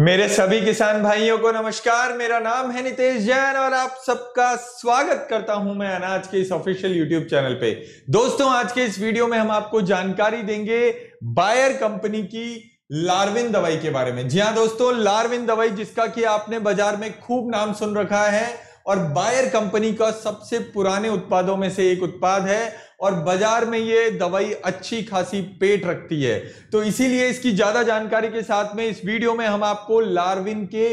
मेरे सभी किसान भाइयों को नमस्कार मेरा नाम है नितेश जैन और आप सबका स्वागत करता हूं मैं अनाज के इस ऑफिशियल यूट्यूब चैनल पे दोस्तों आज के इस वीडियो में हम आपको जानकारी देंगे बायर कंपनी की लार्विन दवाई के बारे में जी हाँ दोस्तों लार्विन दवाई जिसका कि आपने बाजार में खूब नाम सुन रखा है और बायर कंपनी का सबसे पुराने उत्पादों में से एक उत्पाद है और बाजार में ये दवाई अच्छी खासी पेट रखती है तो इसीलिए इसकी ज्यादा जानकारी के साथ में इस वीडियो में हम आपको लार्विन के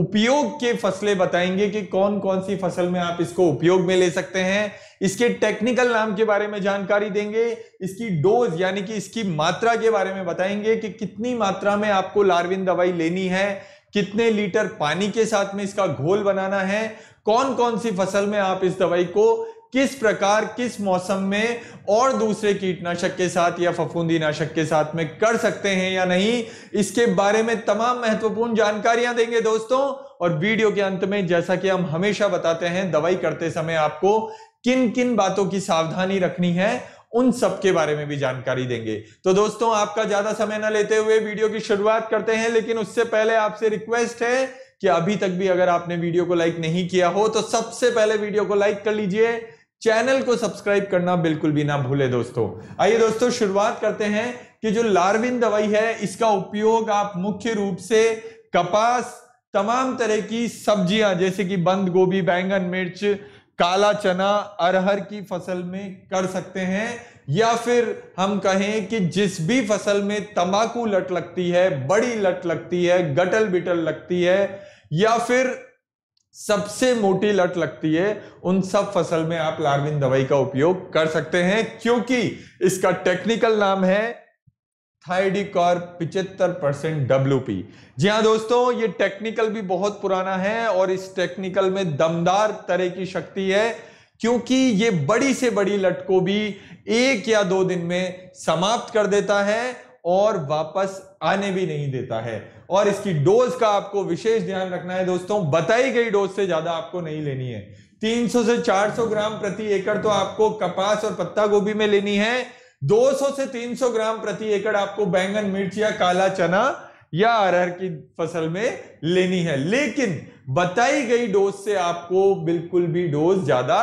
उपयोग के फसलें बताएंगे कि कौन कौन सी फसल में आप इसको उपयोग में ले सकते हैं इसके टेक्निकल नाम के बारे में जानकारी देंगे इसकी डोज यानी कि इसकी मात्रा के बारे में बताएंगे कि कितनी मात्रा में आपको लार्विन दवाई लेनी है कितने लीटर पानी के साथ में इसका घोल बनाना है कौन कौन सी फसल में आप इस दवाई को किस प्रकार किस मौसम में और दूसरे कीटनाशक के साथ या फफूंदी नाशक के साथ में कर सकते हैं या नहीं इसके बारे में तमाम महत्वपूर्ण जानकारियां देंगे दोस्तों और वीडियो के अंत में जैसा कि हम हमेशा बताते हैं दवाई करते समय आपको किन किन बातों की सावधानी रखनी है उन सब के बारे में भी जानकारी देंगे तो दोस्तों आपका ज्यादा समय ना लेते हुए वीडियो की शुरुआत करते हैं लेकिन उससे पहले आपसे रिक्वेस्ट है कि अभी तक भी अगर आपने वीडियो को लाइक नहीं किया हो तो सबसे पहले वीडियो को लाइक कर लीजिए चैनल को सब्सक्राइब करना बिल्कुल भी ना भूले दोस्तों आइए दोस्तों शुरुआत करते हैं कि जो लार्विन दवाई है इसका उपयोग आप मुख्य रूप से कपास तमाम तरह की सब्जियां जैसे कि बंद गोभी बैंगन मिर्च काला चना अरहर की फसल में कर सकते हैं या फिर हम कहें कि जिस भी फसल में तंबाकू लट लगती है बड़ी लट लगती है गटल बिटल लगती है या फिर सबसे मोटी लट लगती है उन सब फसल में आप लार्विन दवाई का उपयोग कर सकते हैं क्योंकि इसका टेक्निकल नाम है थाइडिकॉर पिचहत्तर परसेंट डब्ल्यू पी जी हाँ दोस्तों ये टेक्निकल भी बहुत पुराना है और इस टेक्निकल में दमदार तरह की शक्ति है क्योंकि ये बड़ी से बड़ी लट को भी एक या दो दिन में समाप्त कर देता है और वापस आने भी नहीं देता है और इसकी डोज का आपको विशेष ध्यान रखना है दोस्तों बताई गई डोज से ज्यादा आपको नहीं लेनी है 300 से 400 ग्राम प्रति एकड़ तो आपको कपास और पत्ता गोभी में लेनी है 200 से 300 ग्राम प्रति एकड़ आपको बैंगन मिर्च या काला चना या अरहर की फसल में लेनी है लेकिन बताई गई डोज से आपको बिल्कुल भी डोज ज्यादा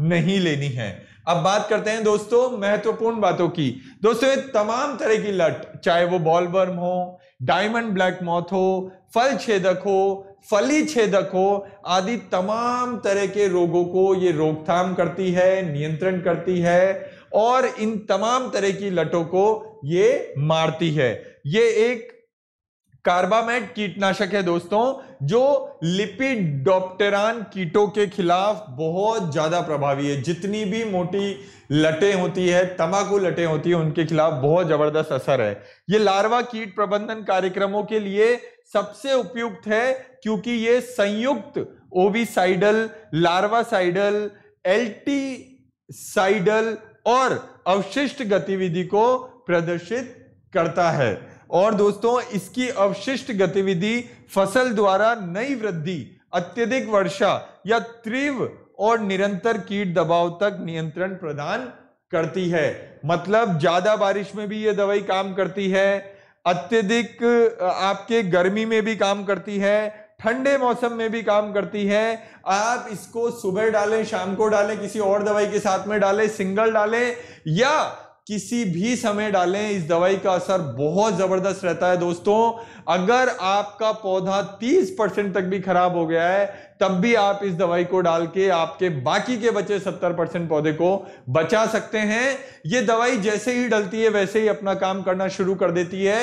नहीं लेनी है अब बात करते हैं दोस्तों महत्वपूर्ण बातों की दोस्तों ये तमाम तरह की लट चाहे वो बॉलबर्म हो डायमंड ब्लैक मॉथ हो फल छेदक हो फली छेदक हो आदि तमाम तरह के रोगों को ये रोकथाम करती है नियंत्रण करती है और इन तमाम तरह की लटों को ये मारती है ये एक कार्बामेट कीटनाशक है दोस्तों जो लिपिडोप्टेरान कीटों के खिलाफ बहुत ज्यादा प्रभावी है जितनी भी मोटी लटें होती है तमाकू लटें होती है उनके खिलाफ बहुत जबरदस्त असर है ये लार्वा कीट प्रबंधन कार्यक्रमों के लिए सबसे उपयुक्त है क्योंकि ये संयुक्त साइडल लार्वासाइडल एल्टीसाइडल और अवशिष्ट गतिविधि को प्रदर्शित करता है और दोस्तों इसकी अवशिष्ट गतिविधि फसल द्वारा नई वृद्धि अत्यधिक वर्षा या तीव्र और निरंतर कीट दबाव तक नियंत्रण प्रदान करती है मतलब ज्यादा बारिश में भी ये दवाई काम करती है अत्यधिक आपके गर्मी में भी काम करती है ठंडे मौसम में भी काम करती है आप इसको सुबह डालें शाम को डालें किसी और दवाई के साथ में डालें सिंगल डालें या किसी भी समय डालें इस दवाई का असर बहुत ज़बरदस्त रहता है दोस्तों अगर आपका पौधा 30 परसेंट तक भी खराब हो गया है तब भी आप इस दवाई को डाल के आपके बाकी के बचे 70 परसेंट पौधे को बचा सकते हैं ये दवाई जैसे ही डलती है वैसे ही अपना काम करना शुरू कर देती है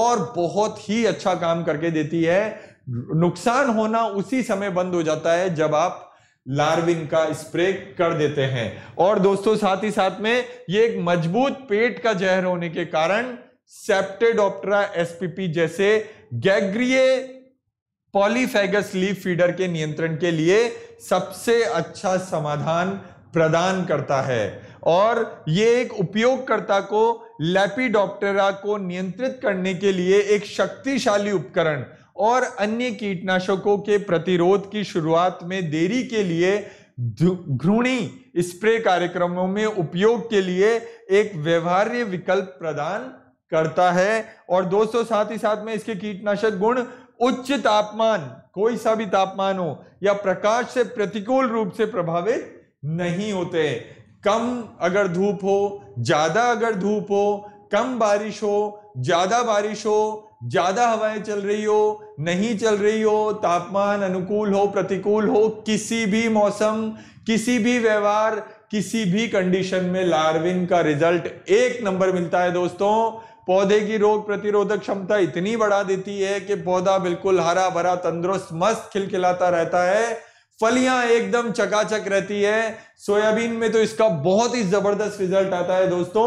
और बहुत ही अच्छा काम करके देती है नुकसान होना उसी समय बंद हो जाता है जब आप लार्विन का स्प्रे कर देते हैं और दोस्तों साथ ही साथ में ये एक मजबूत पेट का जहर होने के कारण सेप्टेडोप्टरा एसपीपी जैसे गैग्रिय पॉलीफेगस लीफ फीडर के नियंत्रण के लिए सबसे अच्छा समाधान प्रदान करता है और ये एक उपयोगकर्ता को लेपिडॉप्टेरा को नियंत्रित करने के लिए एक शक्तिशाली उपकरण और अन्य कीटनाशकों के प्रतिरोध की शुरुआत में देरी के लिए घृणी स्प्रे कार्यक्रमों में उपयोग के लिए एक व्यवहार्य विकल्प प्रदान करता है और दोस्तों साथ ही साथ में इसके कीटनाशक गुण उच्च तापमान कोई सा भी तापमान हो या प्रकाश से प्रतिकूल रूप से प्रभावित नहीं होते कम अगर धूप हो ज्यादा अगर धूप हो कम बारिश हो ज्यादा बारिश हो ज्यादा हवाएं चल रही हो नहीं चल रही हो तापमान अनुकूल हो प्रतिकूल हो किसी भी मौसम किसी भी व्यवहार किसी भी कंडीशन में लार्विन का रिजल्ट एक नंबर मिलता है दोस्तों पौधे की रोग प्रतिरोधक क्षमता इतनी बढ़ा देती है कि पौधा बिल्कुल हरा भरा तंदुरुस्त मस्त खिलखिलाता रहता है फलियां एकदम चकाचक रहती है सोयाबीन में तो इसका बहुत ही जबरदस्त रिजल्ट आता है दोस्तों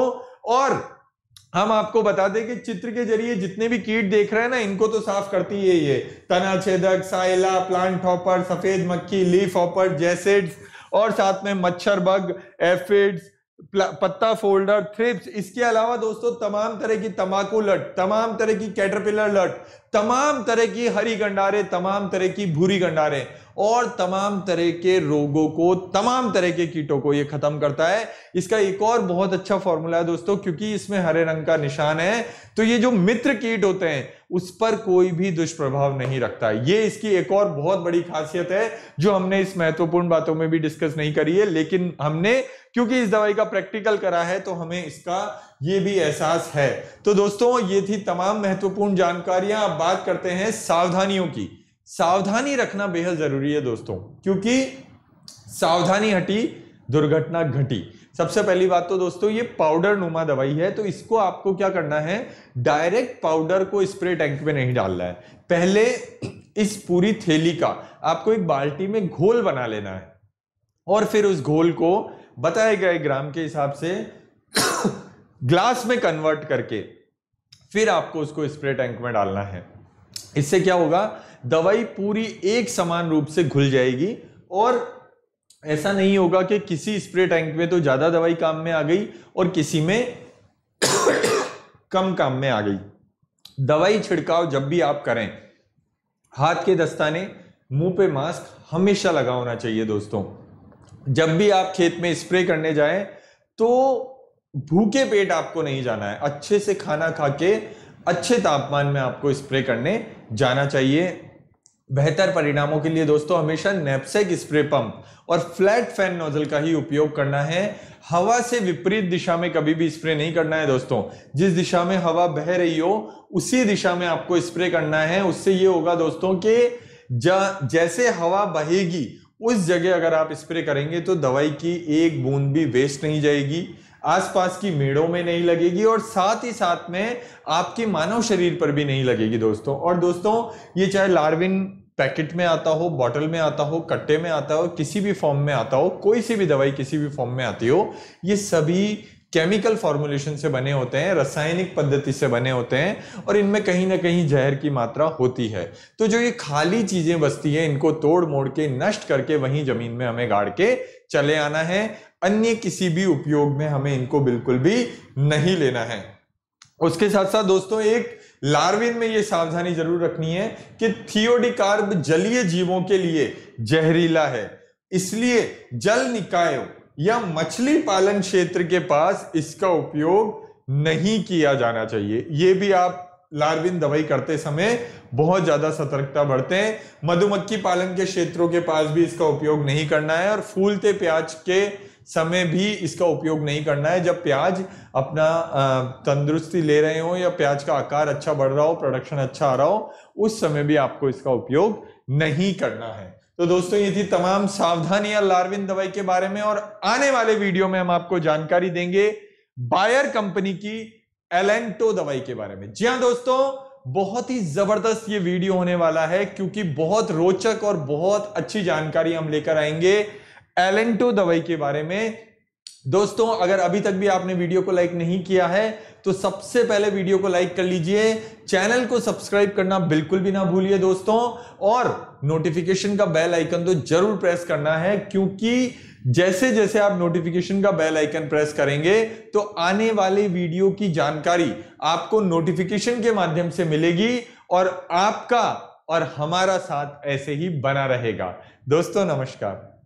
और हम आपको बता दें कि चित्र के जरिए जितने भी कीट देख रहे हैं ना इनको तो साफ करती है ये तना छेदक साइला प्लांट हॉपर सफेद मक्खी लीफ हॉपर जैसेड्स और साथ में मच्छर बग एफिड्स पत्ता फोल्डर थ्रिप्स इसके अलावा दोस्तों तमाम तरह की तमाकू लट तमाम तरह की कैटरपिलर लट तमाम तरह की हरी गंडारे तमाम तरह की भूरी गंडारे और तमाम तरह के रोगों को तमाम तरह के कीटों को ये खत्म करता है इसका एक और बहुत अच्छा फॉर्मूला है दोस्तों क्योंकि इसमें हरे रंग का निशान है तो ये जो मित्र कीट होते हैं उस पर कोई भी दुष्प्रभाव नहीं रखता ये इसकी एक और बहुत बड़ी खासियत है जो हमने इस महत्वपूर्ण बातों में भी डिस्कस नहीं करी है लेकिन हमने क्योंकि इस दवाई का प्रैक्टिकल करा है तो हमें इसका ये भी एहसास है तो दोस्तों ये थी तमाम महत्वपूर्ण जानकारियां अब बात करते हैं सावधानियों की सावधानी रखना बेहद जरूरी है दोस्तों क्योंकि सावधानी हटी दुर्घटना घटी सबसे पहली बात तो दोस्तों ये पाउडर नुमा दवाई है तो इसको आपको क्या करना है डायरेक्ट पाउडर को स्प्रे टैंक में नहीं डालना है पहले इस पूरी थैली का आपको एक बाल्टी में घोल बना लेना है और फिर उस घोल को बताए गए ग्राम के हिसाब से ग्लास में कन्वर्ट करके फिर आपको उसको स्प्रे टैंक में डालना है इससे क्या होगा दवाई पूरी एक समान रूप से घुल जाएगी और ऐसा नहीं होगा कि किसी स्प्रे टैंक में तो ज़्यादा दवाई काम में आ गई और किसी में कम काम में आ गई दवाई छिड़काव जब भी आप करें हाथ के दस्ताने मुंह पे मास्क हमेशा लगा होना चाहिए दोस्तों जब भी आप खेत में स्प्रे करने जाएं तो भूखे पेट आपको नहीं जाना है अच्छे से खाना खा के अच्छे तापमान में आपको स्प्रे करने जाना चाहिए बेहतर परिणामों के लिए दोस्तों हमेशा नेपसेक स्प्रे पंप और फ्लैट फैन नोजल का ही उपयोग करना है हवा से विपरीत दिशा में कभी भी स्प्रे नहीं करना है दोस्तों जिस दिशा में हवा बह रही हो उसी दिशा में आपको स्प्रे करना है उससे ये होगा दोस्तों कि जैसे हवा बहेगी उस जगह अगर आप स्प्रे करेंगे तो दवाई की एक बूंद भी वेस्ट नहीं जाएगी आसपास की मेड़ों में नहीं लगेगी और साथ ही साथ में आपके मानव शरीर पर भी नहीं लगेगी दोस्तों और दोस्तों ये चाहे लार्विन पैकेट में आता हो बॉटल में आता हो कट्टे में आता हो किसी भी फॉर्म में आता हो कोई सी भी दवाई किसी भी फॉर्म में आती हो ये सभी केमिकल फॉर्मुलेशन से बने होते हैं रासायनिक पद्धति से बने होते हैं और इनमें कहीं ना कहीं जहर की मात्रा होती है तो जो ये खाली चीजें बसती है इनको तोड़ मोड़ के नष्ट करके वहीं जमीन में हमें गाड़ के चले आना है अन्य किसी भी उपयोग में हमें इनको बिल्कुल भी नहीं लेना है उसके साथ साथ दोस्तों एक लार्विन में ये सावधानी जरूर रखनी है कि थियोडिकार्ब जलीय जीवों के लिए जहरीला है इसलिए जल निकायों या मछली पालन क्षेत्र के पास इसका उपयोग नहीं किया जाना चाहिए ये भी आप लार्विन दवाई करते समय बहुत ज्यादा सतर्कता बढ़ते हैं मधुमक्खी पालन के क्षेत्रों के पास भी इसका उपयोग नहीं करना है और फूलते प्याज के समय भी इसका उपयोग नहीं करना है जब प्याज अपना तंदुरुस्ती ले रहे हो या प्याज का आकार अच्छा बढ़ रहा हो प्रोडक्शन अच्छा आ रहा हो उस समय भी आपको इसका उपयोग नहीं करना है तो दोस्तों ये थी तमाम सावधानियां लार्विन दवाई के बारे में और आने वाले वीडियो में हम आपको जानकारी देंगे बायर कंपनी की एलेंटो दवाई के बारे में जी हाँ दोस्तों बहुत ही जबरदस्त ये वीडियो होने वाला है क्योंकि बहुत रोचक और बहुत अच्छी जानकारी हम लेकर आएंगे एलेंटो दवाई के बारे में दोस्तों अगर अभी तक भी आपने वीडियो को लाइक नहीं किया है तो सबसे पहले वीडियो को लाइक कर लीजिए चैनल को सब्सक्राइब करना बिल्कुल भी ना भूलिए दोस्तों और नोटिफिकेशन का बेल आइकन तो जरूर प्रेस करना है क्योंकि जैसे जैसे आप नोटिफिकेशन का बेल आइकन प्रेस करेंगे तो आने वाले वीडियो की जानकारी आपको नोटिफिकेशन के माध्यम से मिलेगी और आपका और हमारा साथ ऐसे ही बना रहेगा दोस्तों नमस्कार